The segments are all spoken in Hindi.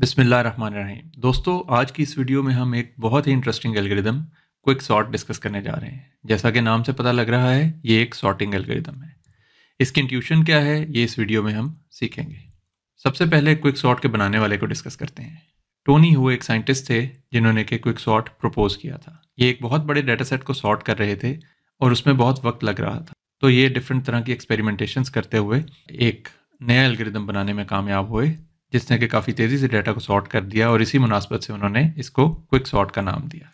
बिसमीम दोस्तों आज की इस वीडियो में हम एक बहुत ही interesting algorithm quick sort discuss करने जा रहे हैं जैसा कि नाम से पता लग रहा है ये एक सॉर्टिंग एल्गोरिदम है इसकी इंट्यूशन क्या है ये इस वीडियो में हम सीखेंगे सबसे पहले क्विक सॉर्ट के बनाने वाले को डिस्कस करते हैं टोनी हुए एक साइंटिस्ट थे जिन्होंने कि क्विक सॉर्ट प्रपोज किया था ये एक बहुत बड़े डाटा सेट को सॉर्ट कर रहे थे और उसमें बहुत वक्त लग रहा था तो ये डिफरेंट तरह की एक्सपेरिमेंटेशंस करते हुए एक नया एल्गोरिदम बनाने में कामयाब हुए जिसने कि काफ़ी तेज़ी से डाटा को सॉर्ट कर दिया और इसी मुनासबत से उन्होंने इसको क्विक सॉर्ट का नाम दिया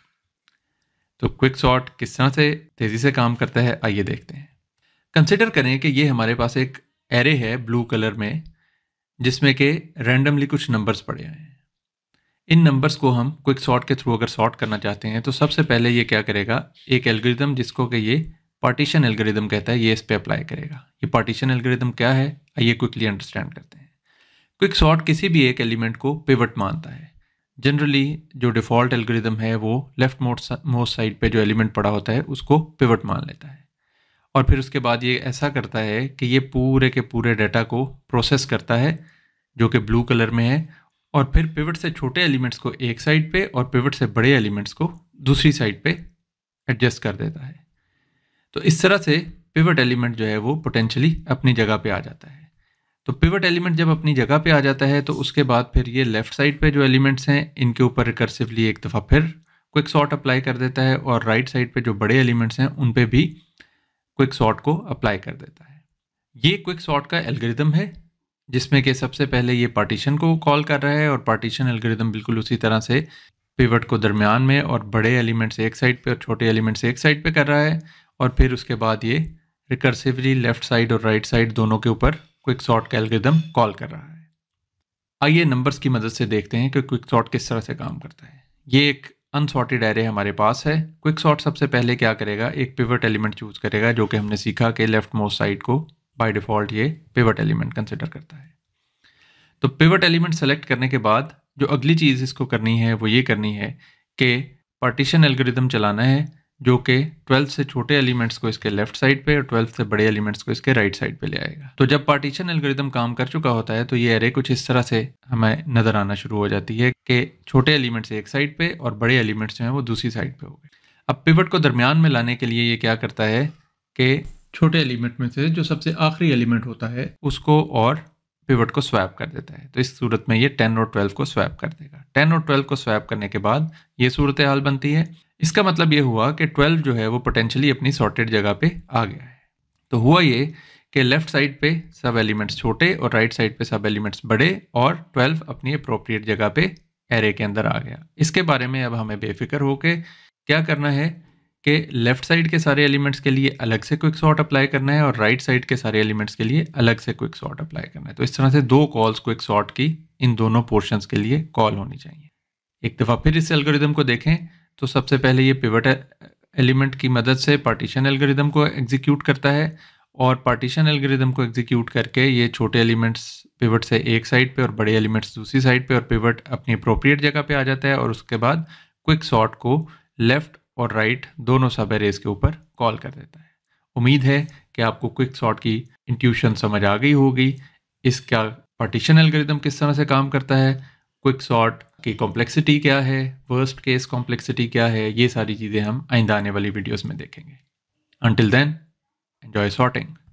तो क्विक सॉर्ट किस तरह से तेज़ी से काम करता है आइए देखते हैं कंसिडर करें कि ये हमारे पास एक एरे है ब्लू कलर में जिसमें कि रैंडमली कुछ नंबर्स पड़े हैं इन नंबर्स को हम क्विक सॉर्ट के थ्रू अगर सॉर्ट करना चाहते हैं तो सबसे पहले ये क्या करेगा एक एल्गोरिदम जिसको कि ये पार्टीशन एल्गोरिदम कहता है ये इस पर अप्लाई करेगा ये पार्टीशन एल्गोरिदम क्या है आइए क्विकली अंडरस्टैंड करते हैं क्विक सॉर्ट किसी भी एक एलिमेंट को पिवट मानता है जनरली जो डिफ़ॉल्ट एल्गोरिदम है वो लेफ्ट मोस्ट साइड पे जो एलिमेंट पड़ा होता है उसको पिवट मान लेता है और फिर उसके बाद ये ऐसा करता है कि ये पूरे के पूरे डाटा को प्रोसेस करता है जो कि ब्लू कलर में है और फिर पिवट से छोटे एलिमेंट्स को एक साइड पे और पिवट से बड़े एलिमेंट्स को दूसरी साइड पे एडजस्ट कर देता है तो इस तरह से पिवट एलिमेंट जो है वो पोटेंशली अपनी जगह पे आ जाता है तो पिवट एलिमेंट जब अपनी जगह पे आ जाता है तो उसके बाद फिर ये लेफ्ट साइड पे जो एलिमेंट्स हैं इनके ऊपर रिकर्सिवली एक दफ़ा फिर क्विक सॉट अप्लाई कर देता है और राइट साइड पे जो बड़े एलिमेंट्स हैं उन पे भी क्विक शॉट को अप्लाई कर देता है ये क्विक शॉट का एल्गोरिदम है जिसमें कि सबसे पहले ये पार्टीशन को कॉल कर रहा है और पार्टीशन एल्गोरिदम बिल्कुल उसी तरह से पिवट को दरमियान में और बड़े एलिमेंट्स एक साइड पर और छोटे एलिमेंट्स एक साइड पर कर रहा है और फिर उसके बाद ये रिकर्सिवली लेफ्ट साइड और राइट right साइड दोनों के ऊपर क्विक शॉट का एल्गोरिदम कॉल कर रहा है आइए नंबर्स की मदद से देखते हैं कि क्विक सॉर्ट किस तरह से काम करता है ये एक अनसॉर्टेड एरे हमारे पास है क्विक शॉट सबसे पहले क्या करेगा एक पिवट एलिमेंट चूज करेगा जो कि हमने सीखा कि लेफ्ट मोस्ट साइड को बाय डिफ़ॉल्ट ये पिवट एलिमेंट कंसिडर करता है तो पिवट एलिमेंट सेलेक्ट करने के बाद जो अगली चीज़ इसको करनी है वो ये करनी है कि पार्टीशन एल्गोरिदम चलाना है जो कि 12 से छोटे एलिमेंट्स को इसके लेफ्ट साइड पे और 12 से बड़े एलिमेंट्स को इसके राइट साइड पे ले आएगा तो जब पार्टीशन एल्गोरिदम काम कर चुका होता है तो ये एरे कुछ इस तरह से हमें नज़र आना शुरू हो जाती है कि छोटे एलिमेंट्स एक साइड पे और बड़े एलिमेंट्स जो हैं वो दूसरी साइड पे हो गए अब पिवट को दरमियान में लाने के लिए ये क्या करता है कि छोटे एलिमेंट में से जो सबसे आखिरी एलिमेंट होता है उसको और पिवट को स्वैप कर देता है तो इस सूरत में ये टेन और ट्वेल्व को स्वैप कर देगा टेन और ट्वेल्व को स्वैप करने के बाद ये सूरत हाल बनती है इसका मतलब ये हुआ कि 12 जो है वो पोटेंशियली अपनी सॉर्टेड जगह पे आ गया है तो हुआ ये कि लेफ्ट साइड पे सब एलिमेंट्स छोटे और राइट साइड पे सब एलिमेंट्स बड़े और 12 अपनी अप्रोप्रिएट जगह पे एरे के अंदर आ गया इसके बारे में अब हमें बेफिक्र होके क्या करना है कि लेफ्ट साइड के सारे एलिमेंट्स के लिए अलग से क्विक सॉर्ट अप्लाई करना है और राइट right साइड के सारे एलिमेंट्स के लिए अलग से क्विक सॉर्ट अप्लाई करना है तो इस तरह से दो कॉल्स क्विक सॉर्ट की इन दोनों पोर्शंस के लिए कॉल होनी चाहिए एक दफ़ा फिर इस एल्गोरिदम को देखें तो सबसे पहले ये पिवट एलिमेंट की मदद से पार्टीशन एल्गोरिदम को एग्जीक्यूट करता है और पार्टीशन एल्गोरिदम को एग्जीक्यूट करके ये छोटे एलिमेंट्स पिवट से एक साइड पे और बड़े एलिमेंट्स दूसरी साइड पे और पिवट अपनी अप्रोप्रिएट जगह पे आ जाता है और उसके बाद क्विक शॉट को लेफ़्ट और राइट दोनों सब एरेज के ऊपर कॉल कर देता है उम्मीद है कि आपको क्विक शॉट की इंट्यूशन समझ आ गई होगी इसका पार्टीशन एल्गोरिदम किस तरह से काम करता है क्विक सॉर्ट की कॉम्प्लेक्सिटी क्या है वर्स्ट केस कॉम्प्लेक्सिटी क्या है ये सारी चीज़ें हम आइंदा आने वाली वीडियोस में देखेंगे अनटिल देन एन्जॉय सॉर्टिंग